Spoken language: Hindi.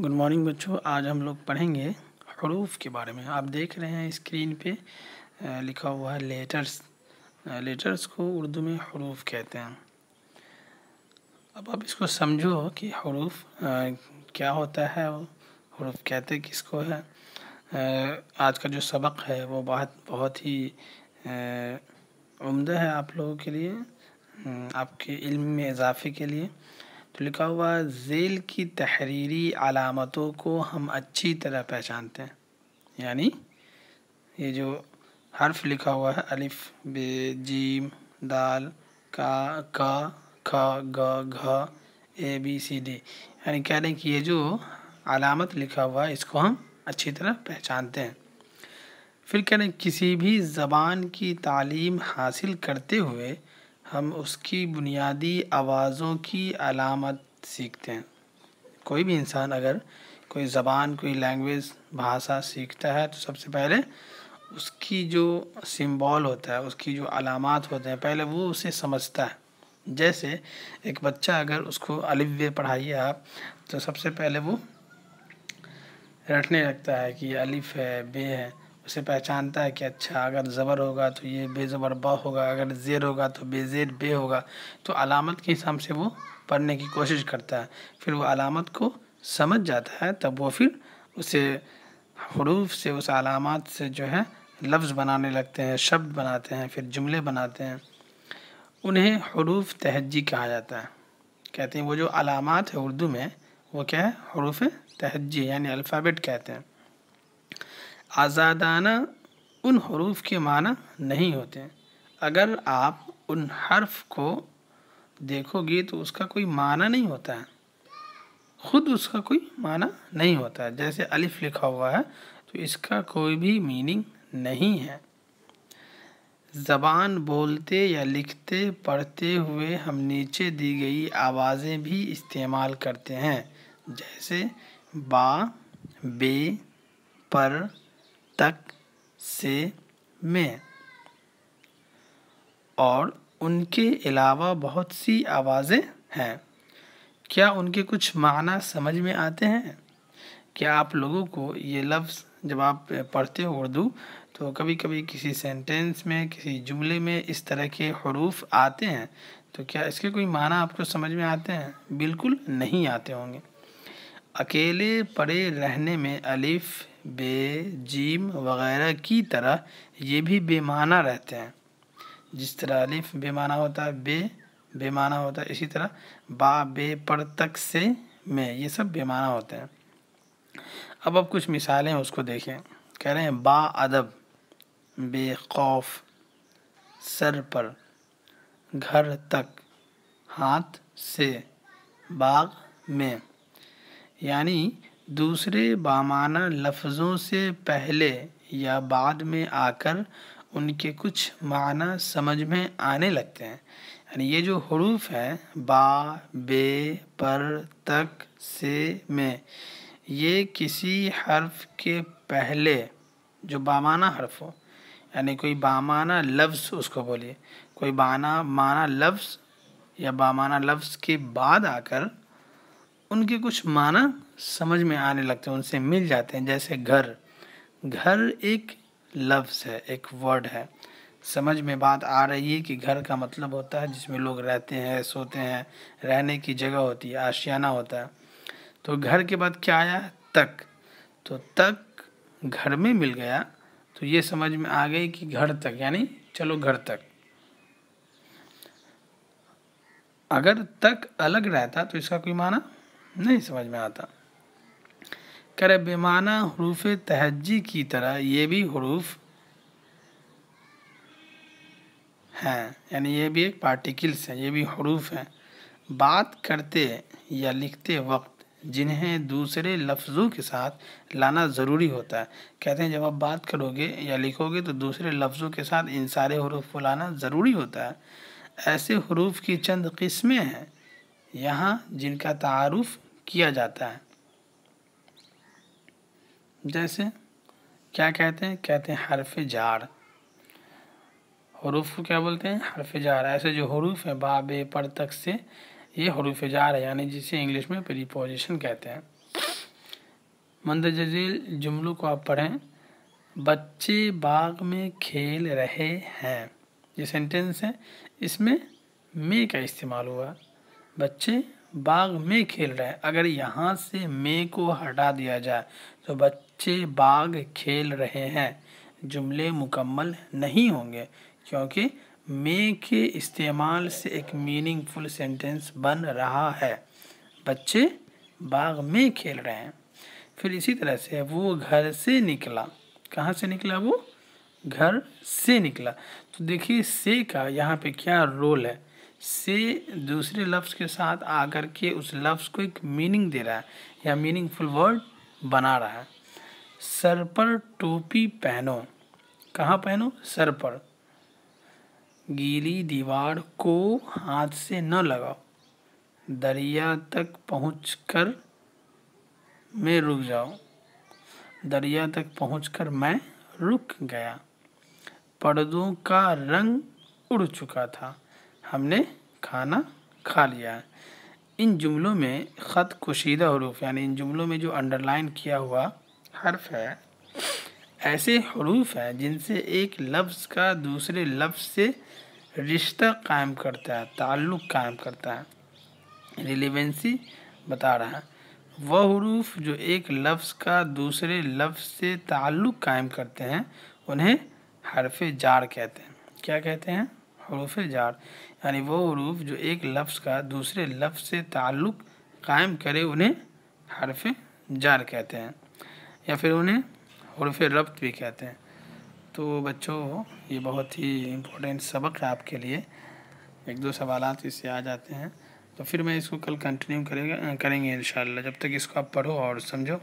गुड मॉर्निंग बच्चों आज हम लोग पढ़ेंगे हरूफ के बारे में आप देख रहे हैं स्क्रीन पे लिखा हुआ है लेटर्स लेटर्स को उर्दू में हरूफ कहते हैं अब आप इसको समझो कि हरूफ क्या होता है हरूफ कहते किसको है आज का जो सबक है वो बहुत बहुत ही उम्दा है आप लोगों के लिए आपके इल्म में इजाफे के लिए तो लिखा हुआ जेल की तहरीरी अलामतों को हम अच्छी तरह पहचानते हैं यानी ये जो हर्फ लिखा हुआ है अलिफ बे जीम दाल का का ख ग घ ए बी सी डी यानी कह रहे हैं कि ये जो अलामत लिखा हुआ है इसको हम अच्छी तरह पहचानते हैं फिर कह रहे हैं किसी भी ज़बान की तालीम हासिल करते हुए हम उसकी बुनियादी आवाज़ों की अलामत सीखते हैं कोई भी इंसान अगर कोई ज़बान कोई लैंग्वेज भाषा सीखता है तो सबसे पहले उसकी जो सिंबल होता है उसकी जो अलामत होते हैं पहले वो उसे समझता है जैसे एक बच्चा अगर उसको अलिव्य पढ़ाइए आप तो सबसे पहले वो रटने लगता है कि अलिफ है बे है उसे पहचानता है कि अच्छा अगर ज़बर होगा तो ये बेज़बर ब होगा अगर ज़ेर होगा तो बेज़ेर बे होगा तो अलामत के हिसाब से वो पढ़ने की कोशिश करता है फिर वो अलामत को समझ जाता है तब वो फिर उसे हरूफ से उस अलामत से जो है लफ्ज़ बनाने लगते हैं शब्द बनाते हैं फिर जुमले बनाते हैं उन्हें हरूफ तहजी कहा जाता है कहते हैं वो जो अलामत है उर्दू में वो क्या है हरूफ तहजी यानी अल्फ़ाबेट कहते हैं आज़ादाना उन हरूफ के माना नहीं होते अगर आप उन हर्फ को देखोगे तो उसका कोई माना नहीं होता है ख़ुद उसका कोई माना नहीं होता है जैसे अलिफ लिखा हुआ है तो इसका कोई भी मीनिंग नहीं है ज़बान बोलते या लिखते पढ़ते हुए हम नीचे दी गई आवाज़ें भी इस्तेमाल करते हैं जैसे बा बे पर तक से में और उनके अलावा बहुत सी आवाज़ें हैं क्या उनके कुछ माना समझ में आते हैं क्या आप लोगों को ये लफ्ज़ जब आप पढ़ते हो उर्दू तो कभी कभी किसी सेंटेंस में किसी जुमले में इस तरह के हरूफ आते हैं तो क्या इसके कोई माना आपको समझ में आते हैं बिल्कुल नहीं आते होंगे अकेले पड़े रहने में अलिफ़ बेजीम वगैरह की तरह ये भी बेमाना रहते हैं जिस तरह अलिफ बेमाना होता है बे बेमाना होता है इसी तरह बा बे पर तक से में ये सब बेमाना होते हैं अब अब कुछ मिसालें उसको देखें कह रहे हैं बा अदब खौफ सर पर घर तक हाथ से बाग में यानी दूसरे बामाना लफ्ज़ों से पहले या बाद में आकर उनके कुछ माना समझ में आने लगते हैं यानी ये जो हरूफ हैं बा बे पर तक से में ये किसी हर्फ के पहले जो बामाना हर्फ हो यानी कोई बामाना लफ्ज़ उसको बोलिए कोई बाना माना लफ्ज़ या बामाना लफ्ज़ के बाद आकर उनके कुछ माना समझ में आने लगते हैं उनसे मिल जाते हैं जैसे घर घर एक लफ्ज़ है एक वर्ड है समझ में बात आ रही है कि घर का मतलब होता है जिसमें लोग रहते हैं सोते हैं रहने की जगह होती है आशियाना होता है तो घर के बाद क्या आया तक तो तक घर में मिल गया तो ये समझ में आ गई कि घर तक यानी चलो घर तक अगर तक अलग रहता तो इसका कोई माना नहीं समझ में आता कर बेमाना हरूफ तहजी की तरह ये भी हरूफ हैं यानी ये भी एक पार्टिकल्स हैं ये भी हरूफ हैं बात करते या लिखते वक्त जिन्हें दूसरे लफ्ज़ों के साथ लाना ज़रूरी होता है कहते हैं जब आप बात करोगे या लिखोगे तो दूसरे लफ्ज़ों के साथ इन सारे हरूफ को लाना ज़रूरी होता है ऐसे हरूफ की चंद किस्में हैं यहाँ जिनका तारफ़ किया जाता है जैसे क्या कहते हैं कहते हैं हरफ जार हरूफ को क्या बोलते हैं हरफ जार ऐसे जो हरूफ है बाबे पर तक से ये हरूफ जार है यानी जिसे इंग्लिश में प्रीपोजिशन कहते हैं मंद जजील जुमलों को आप पढ़ें बच्चे बाग में खेल रहे हैं ये सेंटेंस है इसमें मे का इस्तेमाल हुआ बच्चे बाग में खेल रहे हैं अगर यहाँ से मे को हटा दिया जाए तो बच्चे बच्चे बाग खेल रहे हैं जुमले मुकम्मल नहीं होंगे क्योंकि मे के इस्तेमाल से एक मीनिंगफुल सेंटेंस बन रहा है बच्चे बाग में खेल रहे हैं फिर इसी तरह से वो घर से निकला कहाँ से निकला वो घर से निकला तो देखिए से का यहाँ पे क्या रोल है से दूसरे लफ्ज़ के साथ आकर के उस लफ्ज़ को एक मीनिंग दे रहा है या मीनिंगफुल वर्ड बना रहा है सर पर टोपी पहनो कहाँ पहनो सर पर गीली दीवार को हाथ से न लगाओ दरिया तक पहुँच कर मैं रुक जाओ दरिया तक पहुँच कर मैं रुक गया पर्दों का रंग उड़ चुका था हमने खाना खा लिया इन जुमलों में ख़त कुशीदा हरूफ यानी इन जुमलों में जो अंडरलाइन किया हुआ हर्फ है ऐसे हरूफ हैं जिनसे एक लफ्ज़ का दूसरे लफ्ज़ से रिश्ता कायम करता है ताल्लुक़ कायम करता है रिलेवेंसी बता रहा है वह हरूफ जो एक लफ्ज़ का दूसरे लफ्ज़ से ताल्लुक़ कायम करते हैं उन्हें हरफ जार कहते हैं क्या कहते हैं हरूफ जार यानी वह हरूफ जो एक लफ्ज़ का दूसरे लफ्ज़ से ताल्लुक़ कायम करे उन्हें हरफ जार कहते हैं या फिर उन्हें हरफ रब्त भी कहते हैं तो बच्चों ये बहुत ही इम्पोर्टेंट सबक है आपके लिए एक दो सवाल इससे आ जाते हैं तो फिर मैं इसको कल कंटिन्यू करेगा करेंगे इन जब तक इसको आप पढ़ो और समझो